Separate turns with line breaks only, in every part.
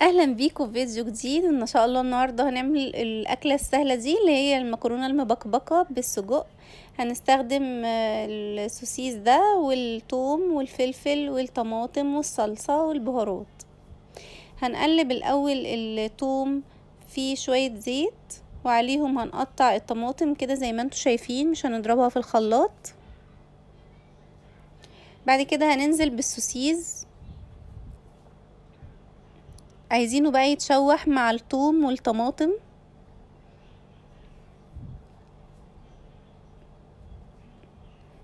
اهلا بيكم في فيديو جديد ان شاء الله النهارده هنعمل الاكله السهله دي اللي هي المكرونه المبكبكه بالسجق هنستخدم آه، السوسيس ده والثوم والفلفل والطماطم والصلصه والبهارات هنقلب الاول الثوم في شويه زيت وعليهم هنقطع الطماطم كده زي ما انتم شايفين مش هنضربها في الخلاط بعد كده هننزل بالسوسيز عايزينه بقى يتشوح مع الثوم والطماطم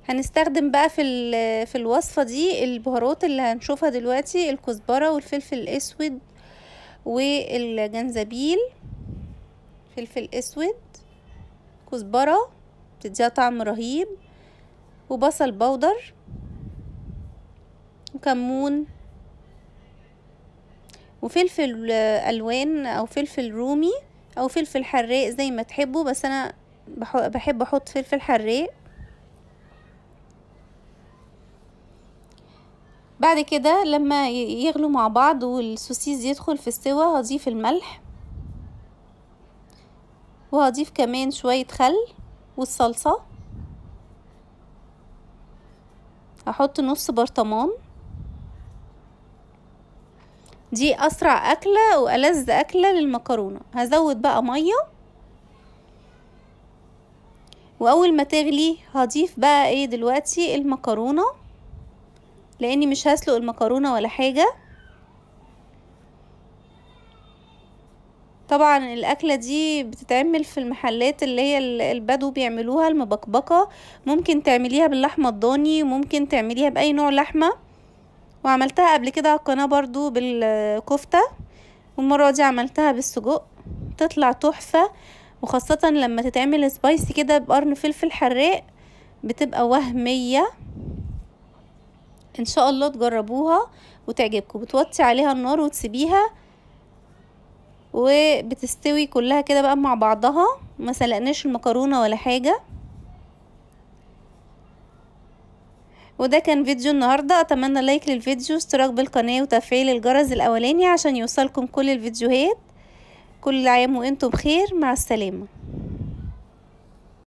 هنستخدم بقى في في الوصفه دي البهارات اللي هنشوفها دلوقتي الكزبره والفلفل الاسود والجنزبيل فلفل اسود كزبره بتديها طعم رهيب وبصل بودر وكمون وفلفل الوان او فلفل رومي او فلفل حراق زي ما تحبوا بس انا بحب احط فلفل حراق بعد كده لما يغلوا مع بعض والسوسيس يدخل في السوا هضيف الملح وهضيف كمان شوية خل والصلصة هحط نص برطمان دي أسرع أكلة وألذ أكلة للمكرونة هزود بقى مية وأول ما تغلي هضيف بقى ايه دلوقتي المكرونة لأني مش هسلق المكرونة ولا حاجة طبعا الاكله دي بتتعمل في المحلات اللي هي البدو بيعملوها المبكبكه ممكن تعمليها باللحمه الضاني ممكن تعمليها باي نوع لحمه وعملتها قبل كده على القناه برضو بالكفته والمره دي عملتها بالسجق تطلع تحفه وخاصه لما تتعمل سبايسي كده بقرن فلفل حراق بتبقى وهميه ان شاء الله تجربوها وتعجبكم بتوطي عليها النار وتسيبيها وبتستوي كلها كده بقى مع بعضها ما سلقناش المكرونه ولا حاجه وده كان فيديو النهاردة أتمنى لايك للفيديو اشتراك بالقناة وتفعيل الجرس الأولاني عشان يوصلكم كل الفيديوهات كل عام وانتم بخير مع السلامة